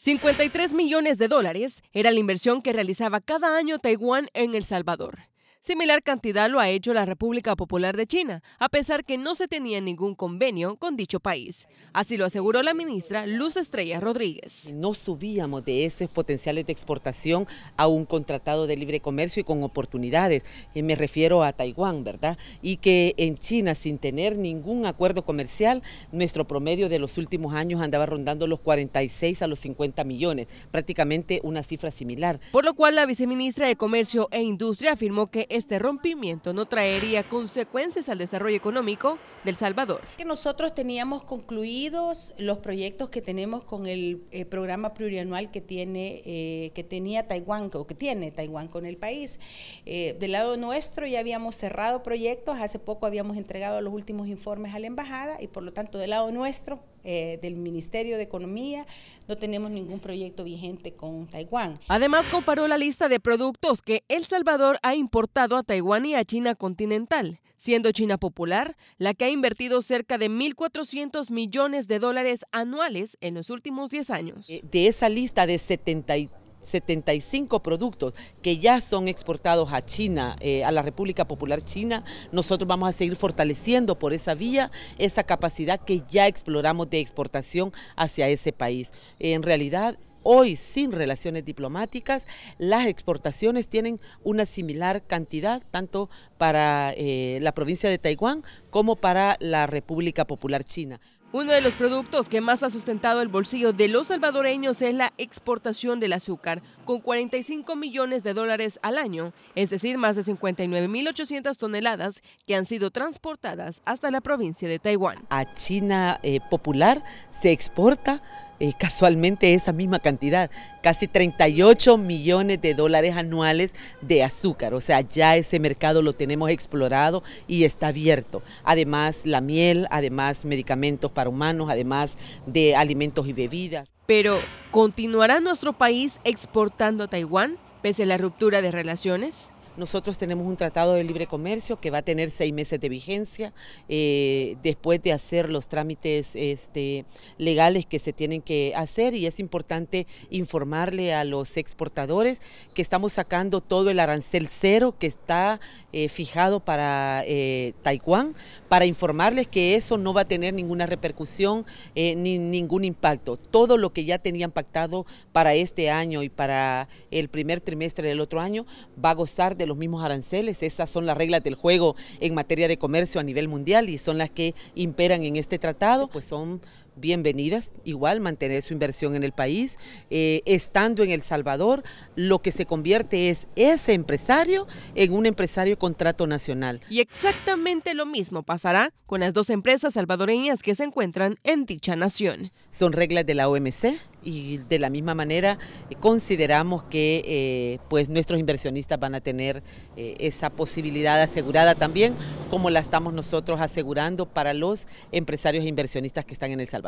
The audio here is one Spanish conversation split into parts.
53 millones de dólares era la inversión que realizaba cada año Taiwán en El Salvador. Similar cantidad lo ha hecho la República Popular de China, a pesar que no se tenía ningún convenio con dicho país. Así lo aseguró la ministra Luz Estrella Rodríguez. No subíamos de esos potenciales de exportación a un contratado de libre comercio y con oportunidades. Me refiero a Taiwán, ¿verdad? Y que en China, sin tener ningún acuerdo comercial, nuestro promedio de los últimos años andaba rondando los 46 a los 50 millones, prácticamente una cifra similar. Por lo cual la viceministra de Comercio e Industria afirmó que este rompimiento no traería consecuencias al desarrollo económico del Salvador. Que nosotros teníamos concluidos los proyectos que tenemos con el eh, programa plurianual que tiene eh, que tenía Taiwán o que tiene Taiwán con el país. Eh, del lado nuestro ya habíamos cerrado proyectos, hace poco habíamos entregado los últimos informes a la embajada y por lo tanto del lado nuestro eh, del Ministerio de Economía, no tenemos ningún proyecto vigente con Taiwán. Además, comparó la lista de productos que El Salvador ha importado a Taiwán y a China continental, siendo China Popular la que ha invertido cerca de 1.400 millones de dólares anuales en los últimos 10 años. Eh, de esa lista de 73 75 productos que ya son exportados a China, eh, a la República Popular China. Nosotros vamos a seguir fortaleciendo por esa vía esa capacidad que ya exploramos de exportación hacia ese país. En realidad, hoy sin relaciones diplomáticas, las exportaciones tienen una similar cantidad tanto para eh, la provincia de Taiwán como para la República Popular China. Uno de los productos que más ha sustentado el bolsillo de los salvadoreños es la exportación del azúcar, con 45 millones de dólares al año, es decir, más de 59.800 toneladas que han sido transportadas hasta la provincia de Taiwán. A China eh, popular se exporta eh, casualmente esa misma cantidad, casi 38 millones de dólares anuales de azúcar. O sea, ya ese mercado lo tenemos explorado y está abierto. Además, la miel, además medicamentos para humanos, además de alimentos y bebidas. Pero, ¿continuará nuestro país exportando a Taiwán pese a la ruptura de relaciones? Nosotros tenemos un tratado de libre comercio que va a tener seis meses de vigencia eh, después de hacer los trámites este, legales que se tienen que hacer y es importante informarle a los exportadores que estamos sacando todo el arancel cero que está eh, fijado para eh, Taiwán, para informarles que eso no va a tener ninguna repercusión ni ningún impacto. Todo lo que ya tenían pactado para este año y para el primer trimestre del otro año va a gozar de los mismos aranceles. Esas son las reglas del juego en materia de comercio a nivel mundial y son las que imperan en este tratado, pues son bienvenidas, igual mantener su inversión en el país, eh, estando en El Salvador, lo que se convierte es ese empresario en un empresario contrato nacional. Y exactamente lo mismo pasará con las dos empresas salvadoreñas que se encuentran en dicha nación. Son reglas de la OMC, y de la misma manera eh, consideramos que eh, pues nuestros inversionistas van a tener esa posibilidad asegurada también como la estamos nosotros asegurando para los empresarios e inversionistas que están en El Salvador.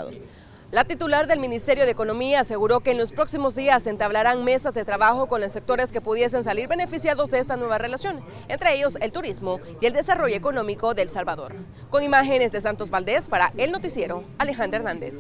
La titular del Ministerio de Economía aseguró que en los próximos días se entablarán mesas de trabajo con los sectores que pudiesen salir beneficiados de esta nueva relación, entre ellos el turismo y el desarrollo económico de El Salvador. Con imágenes de Santos Valdés para El Noticiero, Alejandra Hernández.